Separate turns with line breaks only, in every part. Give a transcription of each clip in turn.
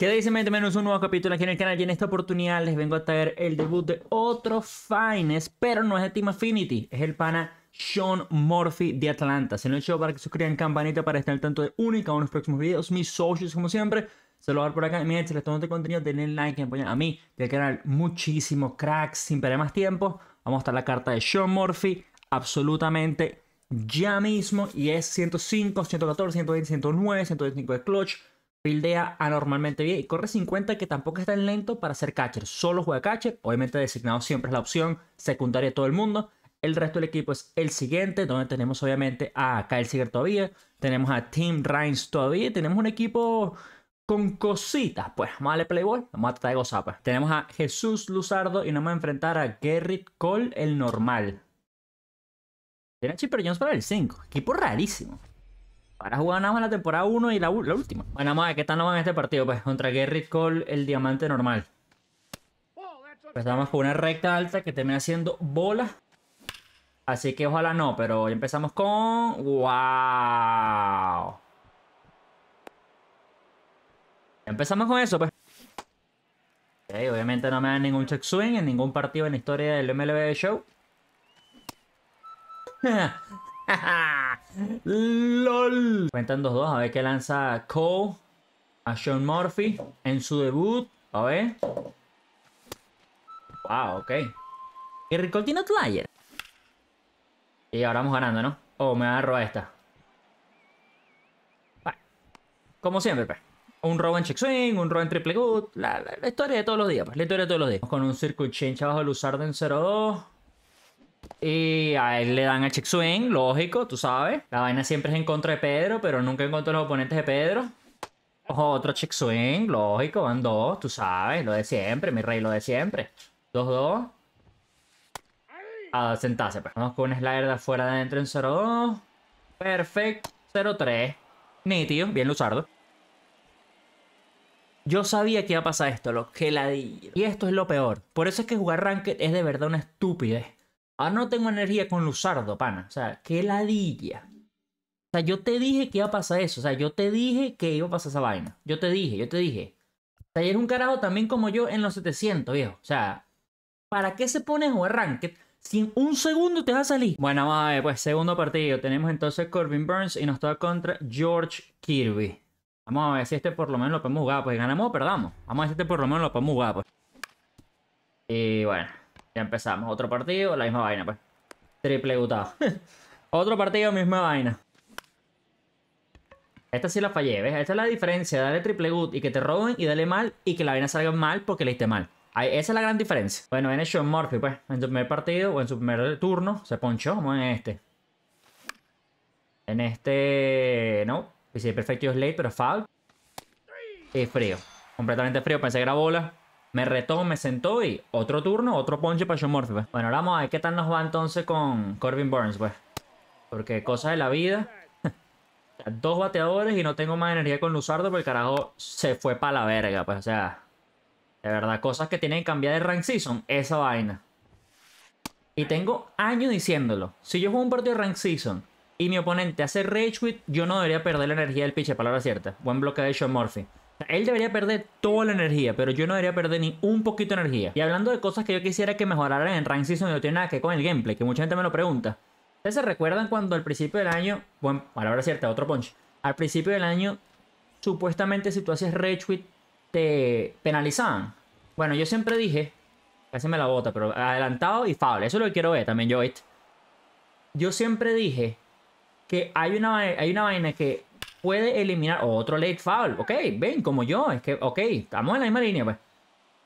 ¿Qué dice Mente Menos? Un nuevo capítulo aquí en el canal y en esta oportunidad les vengo a traer el debut de otro Fines, pero no es de Team Affinity, es el pana Sean Murphy de Atlanta. Se lo es hecho para que suscriban campanita para estar al tanto de única y los próximos videos. Mis socios, como siempre, se lo voy a dar por acá. Miren, si les tomo este contenido, denle like y apoyan a mí del canal. Muchísimo cracks, sin perder más tiempo. Vamos a estar la carta de Sean Murphy, absolutamente ya mismo. Y es 105, 114, 120, 109, 125 de clutch. Fildea anormalmente bien y corre 50 que tampoco está tan lento para ser catcher. Solo juega catcher, obviamente designado siempre es la opción secundaria de todo el mundo. El resto del equipo es el siguiente, donde tenemos obviamente a Kyle Seager todavía, tenemos a Tim Rhines todavía, tenemos un equipo con cositas. Pues vamos a darle playboy, vamos a tratar de gozapa pues. Tenemos a Jesús Luzardo y nos vamos a enfrentar a Gerrit Cole, el normal. Tiene a Chipper Jones para el 5, equipo rarísimo. Ahora jugar nada la temporada 1 y la, última. Bueno, vamos a ver qué tal nos en este partido. Pues contra Gary Cole, el diamante normal. empezamos pues con una recta alta que termina siendo bola. Así que ojalá no, pero hoy empezamos con... ¡Wow! Empezamos con eso, pues. obviamente no me dan ningún check swing en ningún partido en la historia del MLB Show. LOL. Cuentan 2 a ver qué lanza Cole a Sean Murphy en su debut. A ver. Wow, ok. Y Ricol tiene Y ahora vamos ganando, ¿no? Oh, me agarro a esta. Como siempre, pues. Un robo en check swing, un robo en triple good. La, historia de todos los días, pues, La historia de todos los días. Con un circuit change abajo el de en 0-2. Y a él le dan a check swing, lógico, tú sabes. La vaina siempre es en contra de Pedro, pero nunca en contra los oponentes de Pedro. Ojo, otro check swing, lógico, van dos, tú sabes, lo de siempre, mi rey, lo de siempre. Dos, dos. A sentarse, pues. Vamos con un slider de afuera de adentro en 0-2. Perfecto. 0-3. tío, bien Luzardo. Yo sabía que iba a pasar esto, lo que Y esto es lo peor. Por eso es que jugar Ranked es de verdad una estupidez. Ahora no tengo energía con Luzardo, pana. O sea, qué ladilla. O sea, yo te dije que iba a pasar eso. O sea, yo te dije que iba a pasar esa vaina. Yo te dije, yo te dije. O sea, eres un carajo también como yo en los 700, viejo. O sea, ¿para qué se pone a jugar Si en un segundo te va a salir. Bueno, vamos a ver, pues segundo partido. Tenemos entonces Corbin Burns y nos toca contra George Kirby. Vamos a ver si este por lo menos lo podemos jugar. Pues ganamos o perdamos. Vamos a ver si este por lo menos lo podemos jugar. Pues. Y bueno. Ya empezamos. Otro partido, la misma vaina, pues. Triple gutado. Otro partido, misma vaina. Esta sí la fallé, ¿ves? Esta es la diferencia, darle triple gut y que te roben y dale mal y que la vaina salga mal porque le diste mal. Ahí, esa es la gran diferencia. Bueno, viene Sean Murphy, pues. En su primer partido o en su primer turno se ponchó como en este. En este... No. Dice perfecto es late, pero foul. Y frío. Completamente frío. Pensé que era bola. Me retó, me sentó y otro turno, otro ponche para Sean Murphy. Bueno, ahora vamos a ver qué tal nos va entonces con Corbin Burns, pues. Porque cosas de la vida. Dos bateadores y no tengo más energía con Luzardo porque el carajo se fue para la verga, pues. O sea, de verdad, cosas que tienen que cambiar de rank season, esa vaina. Y tengo años diciéndolo. Si yo juego un partido de rank season y mi oponente hace rage quit, yo no debería perder la energía del piche, palabra cierta. Buen bloqueo de Sean Murphy. Él debería perder toda la energía, pero yo no debería perder ni un poquito de energía. Y hablando de cosas que yo quisiera que mejoraran en Rank Season y no tiene nada que con el gameplay, que mucha gente me lo pregunta. ¿Ustedes se recuerdan cuando al principio del año, bueno, palabra cierta, otro punch, al principio del año, supuestamente si tú red switch te penalizaban? Bueno, yo siempre dije, casi me la bota, pero adelantado y fable, eso es lo que quiero ver también yo, Yo siempre dije que hay una, hay una vaina que puede eliminar otro late foul. Ok, ven, como yo. Es que, ok, estamos en la misma línea, pues.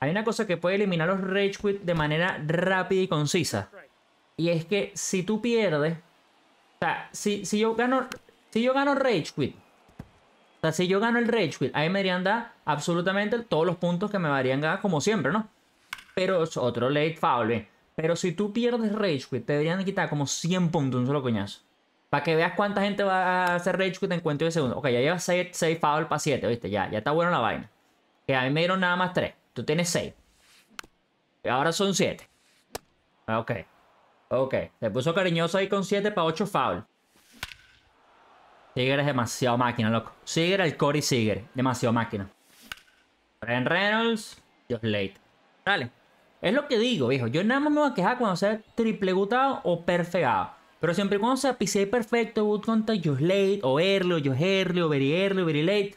Hay una cosa que puede eliminar los Rage Quit de manera rápida y concisa. Y es que si tú pierdes. O sea, si, yo gano. Si yo gano Rage Quit. O sea, si yo gano el Rage Quit, ahí me deberían absolutamente todos los puntos que me varían ganar, como siempre, ¿no? Pero es otro late foul, Pero si tú pierdes Rage Quit, te deberían quitar como 100 puntos, un solo coñazo. Para que veas cuánta gente va a hacer rage quit en cuento de segundo. Ok, ya llevas 6, foul para 7, ¿viste? Ya, ya está bueno la vaina. Que a mí me dieron nada más 3. Tú tienes 6. Y ahora son 7. Ok. Ok. Se puso cariñoso ahí con 7 para 8 foul. Seager es demasiado máquina, loco. Seager, el Cory Seager. Demasiado máquina. Fren Reynolds. Dios late. Dale. Es lo que digo, viejo. Yo nada más me voy a quejar cuando sea triple gutado o perfegado. Pero siempre cuando se apicé perfecto, boot Contact, Just Late, o Early, o Just Early, o Very Early, o Very Late,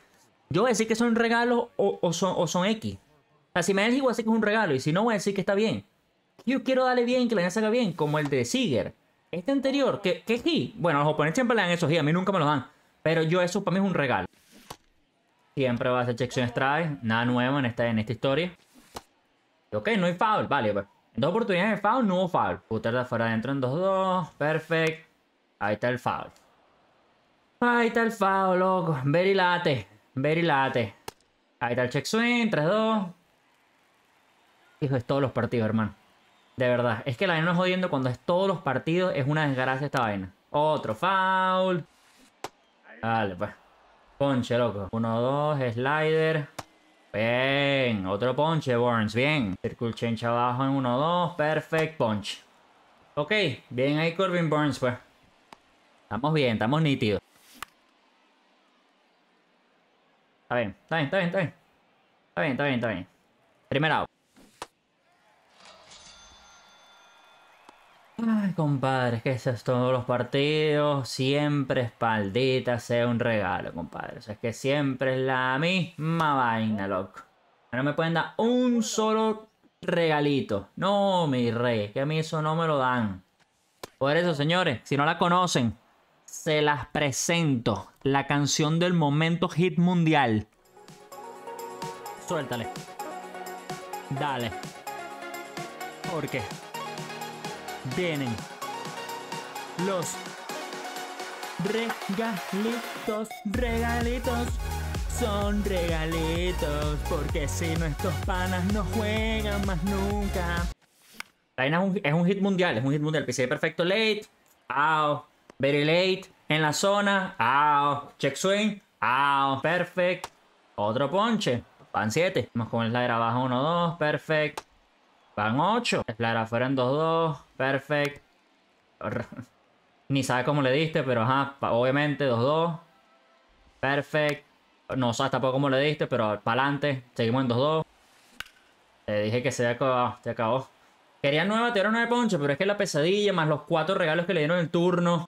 yo voy a decir que son regalos o, son, X. O sea, si me dan igual, decir que es un regalo, y si no, voy a decir que está bien. Yo quiero darle bien, que la se salga bien, como el de Seeger. Este anterior, que, es G. Bueno, los oponentes siempre le dan esos G, a mí nunca me los dan. Pero yo, eso para mí es un regalo. Siempre va a ser Jackson Strive, nada nuevo en esta, en esta historia. Ok, no hay foul, vale, pues. Dos oportunidades de foul, no hubo foul. de afuera adentro en 2-2. perfect. Ahí está el foul. Ahí está el foul, loco. Very late, very late. Ahí está el check swing. 3-2. Hijo, es todos los partidos, hermano. De verdad. Es que la vaina no jodiendo cuando es todos los partidos. Es una desgracia esta vaina. Otro foul. Dale, pues. Ponche, loco. 1-2. Slider. Bien, otro ponche, Burns, bien. Circle change abajo en 1-2, perfect punch. Ok, bien ahí Corbin Burns, pues. Estamos bien, estamos nítidos. Está bien, está bien, está bien, está bien. Está bien, está bien, está bien. Primer compadre, que esos todos los partidos, siempre espaldita sea un regalo, compadre. es que siempre es la misma vaina, loco. No me pueden dar un solo regalito. No, mi rey, que a mí eso no me lo dan. Por eso, señores, si no la conocen, se las presento. La canción del momento hit mundial. Suéltale. Dale. qué vienen los regalitos, regalitos. Son regalitos, porque si nuestros panas no juegan más nunca. es un, es un hit mundial, es un hit mundial. PCB perfecto late, out, very late, en la zona, out, check swing, out, perfect. Otro ponche, pan 7. Vamos con el slider abajo, 1, 2, perfect. Van 8. Clara en 2-2. Perfect. Ni sabe cómo le diste, pero ajá. Obviamente, 2-2. Perfect. No sabes tampoco cómo le diste, pero para adelante. Seguimos en 2-2. Te dije que se acabó. Se acabó. Quería 9 dieron de poncho, pero es que la pesadilla, más los 4 regalos que le dieron el turno.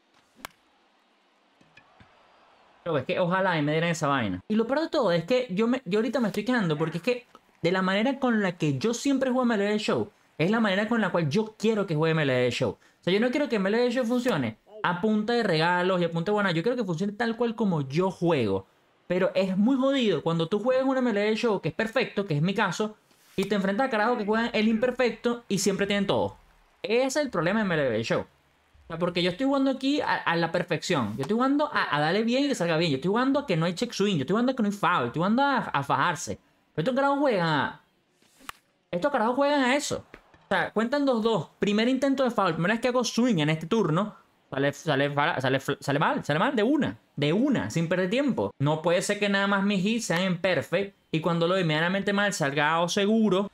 Pero es que ojalá y me dieran esa vaina. Y lo peor de todo es que yo, yo ahorita me estoy quedando porque es que de la manera con la que yo siempre juego MLB Show. Es la manera con la cual yo quiero que juegue MLB Show. O sea, yo no quiero que MLB Show funcione a punta de regalos y a punta de yo quiero que funcione tal cual como yo juego. Pero es muy jodido cuando tú juegas una MLB Show que es perfecto, que es mi caso, y te enfrentas a carajo que juegan el imperfecto y siempre tienen todo. Ese es el problema de MLB Show. O sea, Porque yo estoy jugando aquí a, la perfección. Yo estoy jugando a, darle bien y que salga bien. Yo estoy jugando a que no hay check swing. Yo estoy jugando a que no hay foul. Yo estoy jugando a fajarse estos carajos juegan a... Estos carajos juegan a eso. O sea, cuentan dos dos. Primer intento de foul. Primera vez que hago swing en este turno. Sale, sale, sale, mal, sale mal de una. De una, sin perder tiempo. No puede ser que nada más mis hits sean en perfect. Y cuando lo doy medianamente mal salga o seguro.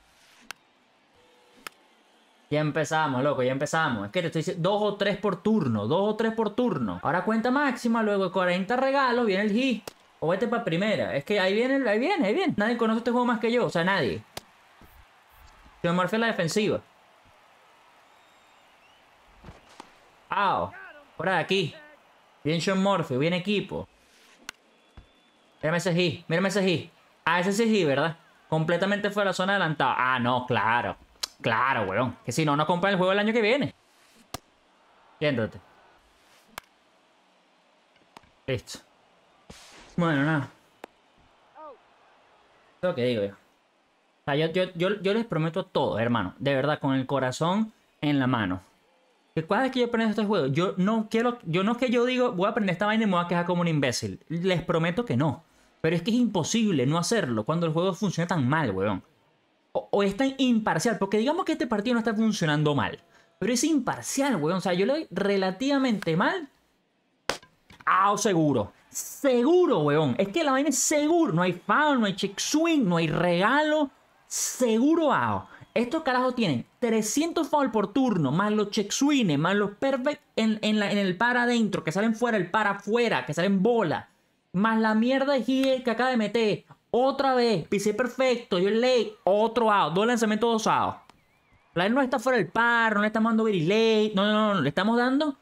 Ya empezamos, loco, ya empezamos. Es que te estoy diciendo dos o tres por turno, dos o tres por turno. Ahora cuenta máxima, luego 40 regalos, viene el hit. O vete para primera. Es que ahí viene, ahí viene, ahí viene. Nadie conoce este juego más que yo. O sea, nadie. Sean Murphy en la defensiva. ¡Au! Ahora de aquí. Bien Sean Murphy, bien equipo. Mírame ese G, mírame ese G. Ah, ese es G, ¿verdad? Completamente fuera de la zona adelantada. Ah, no, claro. Claro, weón. Que si no, no compran el juego el año que viene. Viéndote Listo. Bueno, nada. lo que digo yo. O sea, yo, les prometo todo, hermano. De verdad, con el corazón en la mano. ¿Cuál es que yo aprendo este juego? yo no quiero. Yo no es que yo digo, voy a aprender esta vaina y me voy a quejar como un imbécil. Les prometo que no. Pero es que es imposible no hacerlo cuando el juego funciona tan mal, weón. O, es tan imparcial. Porque digamos que este partido no está funcionando mal. Pero es imparcial, weón. O sea, yo lo doy relativamente mal. ¡Ah, seguro! Seguro, weón. Es que la vaina es seguro. No hay foul, no hay check swing, no hay regalo. Seguro AO. Estos carajos tienen 300 foul por turno, más los check swings, más los perfect en, el para adentro, que salen fuera, el para afuera, que salen bola. Más la mierda de Gil que acaba de meter. Otra vez, pisé perfecto, yo el late, otro out, dos lanzamientos, dos out. La no está fuera del par, no le estamos dando very late, no, no, no, le estamos dando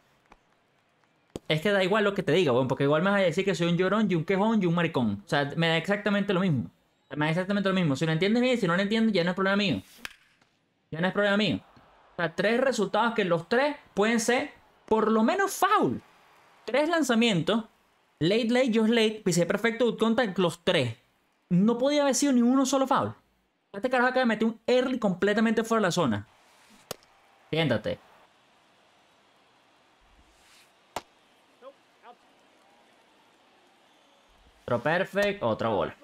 es que da igual lo que te diga, porque igual me vas a decir que soy un llorón y un quejón y un maricón. O sea, me da exactamente lo mismo. Me da exactamente lo mismo. Si lo entiendes bien, si no lo entiendes, ya no es problema mío. Ya no es problema mío. O sea, tres resultados que los tres pueden ser por lo menos foul. Tres lanzamientos. Late, late, just late. Pisé perfecto, contact, los tres. No podía haber sido ni uno solo foul. Este carajo acá me meter un early completamente fuera de la zona. Siéntate. Otro perfect, otra bola.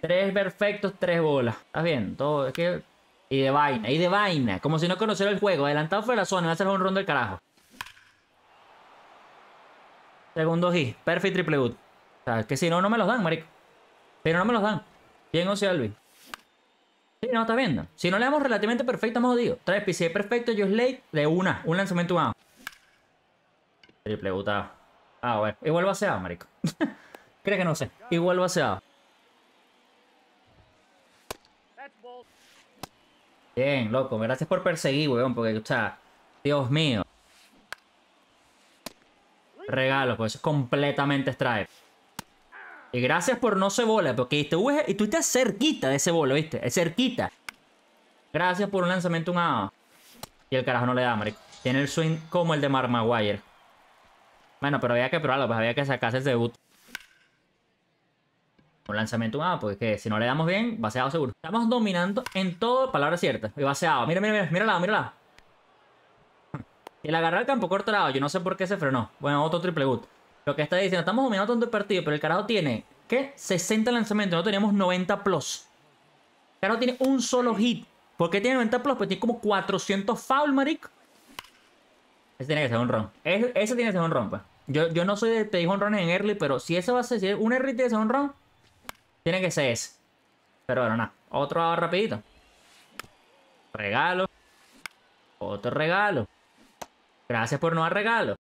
Tres perfectos, tres bolas. ¿Estás bien? Todo es que... Y de vaina, y de vaina. Como si no conociera el juego. Adelantado fue la zona, va a un rondo del carajo. Segundo hit. Perfect triple but O sea, que si no, no me los dan, marico. pero no, me los dan. Bien, sea Alvin. Sí, no, está viendo. Si no le damos relativamente perfecto, hemos jodido. Tres PC perfecto, yo late de una. Un lanzamiento humano. Triple butado. Ah. ah, bueno. Igual va a ser, marico. Creo que no sé. Igual va a ser Bien, loco. Gracias por perseguir, weón. Porque, o sea, Dios mío. Regalos. pues eso es completamente strike. Y gracias por no bola. porque viste y estuviste cerquita de ese bolo, ¿viste? Es cerquita. Gracias por un lanzamiento, un a Y el carajo no le da, marico. Tiene el swing como el de Mark Bueno, pero había que probarlo, pues había que sacarse el debut un lanzamiento humano, ah, porque pues si no le damos bien, baseado seguro. Estamos dominando en todo, palabra cierta. Y baseado. Mira, mira, mira, mírala, mírala. Y la agarrar el campo corto lado. Yo no sé por qué se frenó. Bueno, otro triple gut Lo que está diciendo, estamos dominando tanto el partido, pero el carajo tiene, ¿qué? 60 lanzamientos. No teníamos 90 plus. El carajo tiene un solo hit. ¿Por qué tiene 90 plus? Pues tiene como 400 foul, marico. Ese tiene que ser un ron. Ese, tiene que ser un ron, pues. Yo, yo no soy de pedir un ron en early, pero si ese va a ser si un early tiene que ser un ron, tiene que ser ese. Pero bueno, nada. Otro rapidito. Regalo. Otro regalo. Gracias por no dar regalo.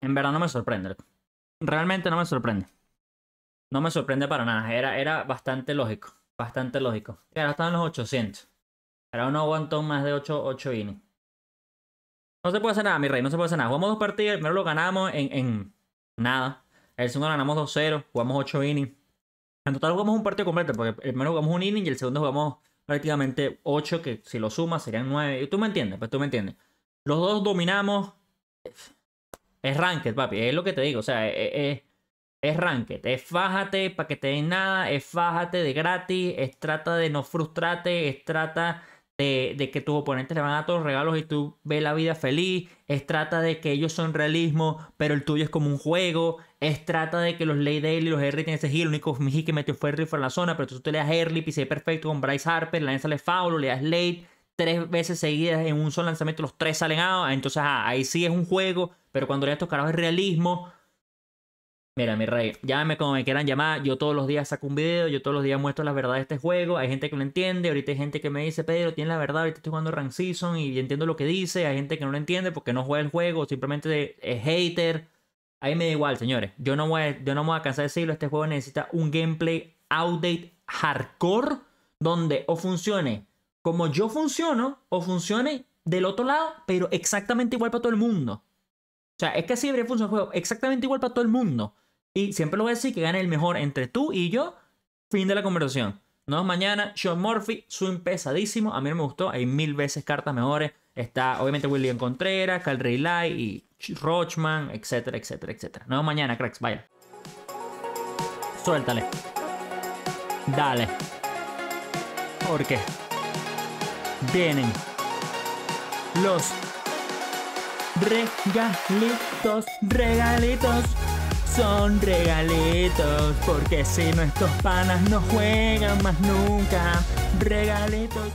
En verdad no me sorprende. Realmente no me sorprende. No me sorprende para nada. Era, era bastante lógico. Bastante lógico. Ahora están los 800. Era no aguantó más de 8, 8 innings. No se puede hacer nada, mi rey. No se puede hacer nada. Jugamos dos partidos, Primero lo ganamos en, en nada. El segundo ganamos 2-0, jugamos 8 innings. En total jugamos un partido completo, porque el primero jugamos un inning y el segundo jugamos prácticamente 8, que si lo sumas serían 9. Tú me entiendes, pues tú me entiendes. Los dos dominamos. Es ranked, papi, es lo que te digo. O sea, es, es, es ranked. Es fájate para que te den nada, es fájate de gratis, es trata de no frustrarte, es trata de, que tus oponentes le van a todos los regalos y tú ves la vida feliz. Es trata de que ellos son realismo, pero el tuyo es como un juego. Es trata de que los Lady daily, los Early tienen ese giro El único Miji que metió fue Early en la zona, pero tú, te le das Early, pisé perfecto con Bryce Harper, la sale Faulo, le das late tres veces seguidas en un solo lanzamiento, los tres salen out. Entonces, ahí sí es un juego, pero cuando le das estos carajos es realismo. Mira, mi rey, llámame como me quieran llamar. Yo todos los días saco un video, yo todos los días muestro la verdad de este juego. Hay gente que lo entiende, ahorita hay gente que me dice, Pedro, tiene la verdad, ahorita estoy jugando Rank Season y entiendo lo que dice. Hay gente que no lo entiende porque no juega el juego, simplemente es hater. Ahí me da igual, señores. Yo no voy yo no me voy a cansar de decirlo. Este juego necesita un gameplay outdate hardcore donde o funcione como yo funciono o funcione del otro lado, pero exactamente igual para todo el mundo. O sea, es que así debería funcionar el juego, exactamente igual para todo el mundo. Y siempre lo voy a decir que gane el mejor entre tú y yo. Fin de la conversación. Nos mañana. Sean Murphy, swing pesadísimo. A mí me gustó. Hay mil veces cartas mejores. Está obviamente William Contreras, Cal Light y Rochman, etcétera, etcétera, etcétera. Nos vemos mañana, cracks. Vaya. Suéltale. Dale. Porque vienen los regalitos, regalitos son regalitos, porque si nuestros panas no juegan más nunca, regalitos.